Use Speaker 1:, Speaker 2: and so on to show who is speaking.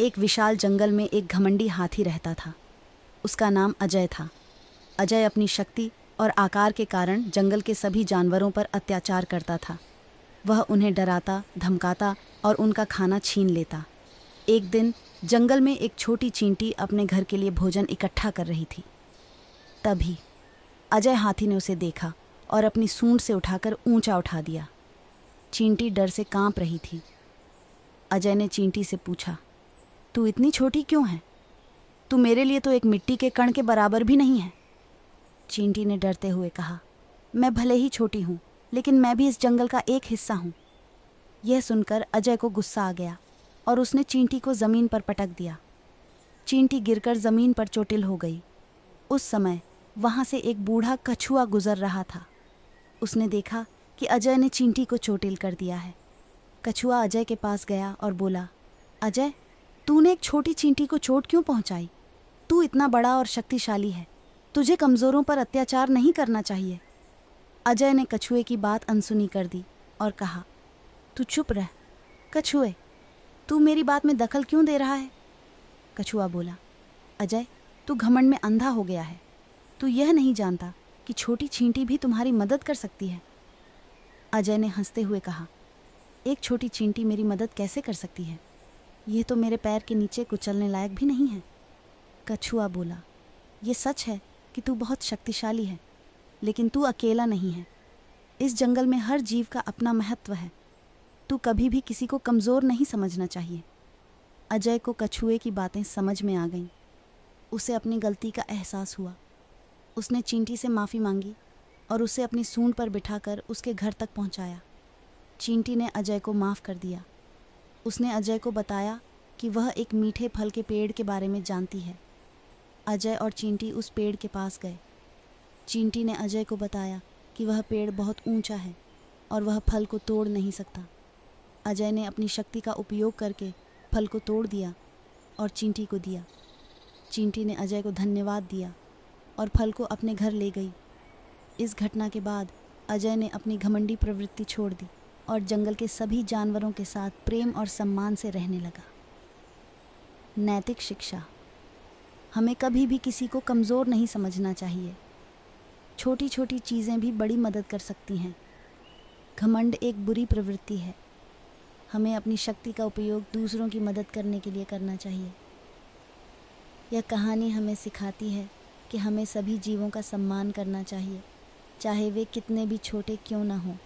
Speaker 1: एक विशाल जंगल में एक घमंडी हाथी रहता था उसका नाम अजय था अजय अपनी शक्ति और आकार के कारण जंगल के सभी जानवरों पर अत्याचार करता था वह उन्हें डराता धमकाता और उनका खाना छीन लेता एक दिन जंगल में एक छोटी चींटी अपने घर के लिए भोजन इकट्ठा कर रही थी तभी अजय हाथी ने उसे देखा और अपनी सूंड से उठाकर ऊंचा उठा दिया चींटी डर से कांप रही थी अजय ने चींटी से पूछा तू इतनी छोटी क्यों है तू मेरे लिए तो एक मिट्टी के कण के बराबर भी नहीं है चींटी ने डरते हुए कहा मैं भले ही छोटी हूँ लेकिन मैं भी इस जंगल का एक हिस्सा हूँ यह सुनकर अजय को गुस्सा आ गया और उसने चींटी को ज़मीन पर पटक दिया चींटी गिरकर ज़मीन पर चोटिल हो गई उस समय वहाँ से एक बूढ़ा कछुआ गुजर रहा था उसने देखा कि अजय ने चींटी को चोटिल कर दिया है कछुआ अजय के पास गया और बोला अजय तूने एक छोटी चींटी को चोट क्यों पहुंचाई तू इतना बड़ा और शक्तिशाली है तुझे कमज़ोरों पर अत्याचार नहीं करना चाहिए अजय ने कछुए की बात अनसुनी कर दी और कहा तू चुप रह कछुए तू मेरी बात में दखल क्यों दे रहा है कछुआ बोला अजय तू घमंड में अंधा हो गया है तू यह नहीं जानता कि छोटी चींटी भी तुम्हारी मदद कर सकती है अजय ने हंसते हुए कहा एक छोटी चींटी मेरी मदद कैसे कर सकती है ये तो मेरे पैर के नीचे कुचलने लायक भी नहीं है कछुआ बोला ये सच है कि तू बहुत शक्तिशाली है लेकिन तू अकेला नहीं है इस जंगल में हर जीव का अपना महत्व है तू कभी भी किसी को कमज़ोर नहीं समझना चाहिए अजय को कछुए की बातें समझ में आ गईं उसे अपनी गलती का एहसास हुआ उसने चींटी से माफ़ी मांगी और उसे अपनी सूंड पर बिठाकर उसके घर तक पहुंचाया। चींटी ने अजय को माफ़ कर दिया उसने अजय को बताया कि वह एक मीठे फल के पेड़ के बारे में जानती है अजय और चींटी उस पेड़ के पास गए चींटी ने अजय को बताया कि वह पेड़ बहुत ऊंचा है और वह फल को तोड़ नहीं सकता अजय ने अपनी शक्ति का उपयोग करके फल को तोड़ दिया और चींटी को दिया चींटी ने अजय को धन्यवाद दिया और फल को अपने घर ले गई इस घटना के बाद अजय ने अपनी घमंडी प्रवृत्ति छोड़ दी और जंगल के सभी जानवरों के साथ प्रेम और सम्मान से रहने लगा नैतिक शिक्षा हमें कभी भी किसी को कमज़ोर नहीं समझना चाहिए छोटी छोटी चीज़ें भी बड़ी मदद कर सकती हैं घमंड एक बुरी प्रवृत्ति है हमें अपनी शक्ति का उपयोग दूसरों की मदद करने के लिए करना चाहिए यह कहानी हमें सिखाती है कि हमें सभी जीवों का सम्मान करना चाहिए चाहे वे कितने भी छोटे क्यों ना हों